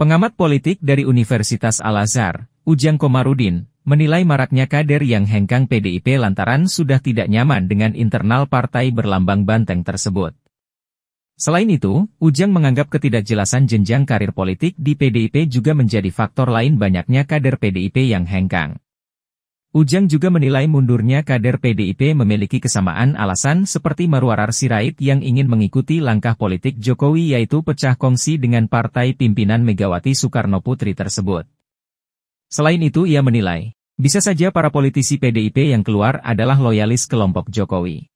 Pengamat politik dari Universitas Al-Azhar, Ujang Komarudin, menilai maraknya kader yang hengkang PDIP lantaran sudah tidak nyaman dengan internal partai berlambang banteng tersebut. Selain itu, Ujang menganggap ketidakjelasan jenjang karir politik di PDIP juga menjadi faktor lain banyaknya kader PDIP yang hengkang. Ujang juga menilai mundurnya kader PDIP memiliki kesamaan alasan seperti Marwarar Sirait yang ingin mengikuti langkah politik Jokowi yaitu pecah kongsi dengan partai pimpinan Megawati Soekarno Putri tersebut. Selain itu ia menilai, bisa saja para politisi PDIP yang keluar adalah loyalis kelompok Jokowi.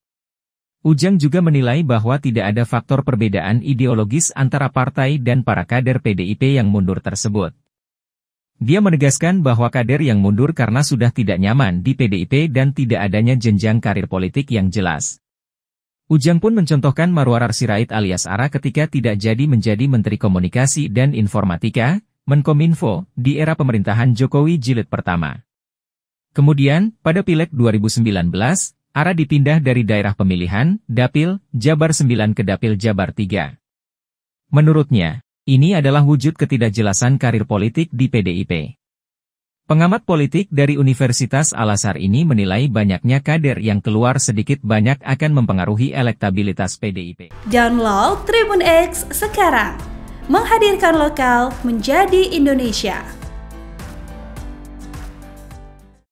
Ujang juga menilai bahwa tidak ada faktor perbedaan ideologis antara partai dan para kader PDIP yang mundur tersebut. Dia menegaskan bahwa kader yang mundur karena sudah tidak nyaman di PDIP dan tidak adanya jenjang karir politik yang jelas. Ujang pun mencontohkan Marwarar Sirait alias Ara ketika tidak jadi menjadi Menteri Komunikasi dan Informatika, Menkominfo, di era pemerintahan Jokowi jilid pertama. Kemudian, pada pilek 2019, Ara dipindah dari daerah pemilihan, Dapil, Jabar 9 ke Dapil Jabar 3. Menurutnya, ini adalah wujud ketidakjelasan karir politik di PDIP. Pengamat politik dari Universitas Al-Azhar ini menilai banyaknya kader yang keluar sedikit banyak akan mempengaruhi elektabilitas PDIP. Download Tribun X sekarang, menghadirkan lokal menjadi Indonesia.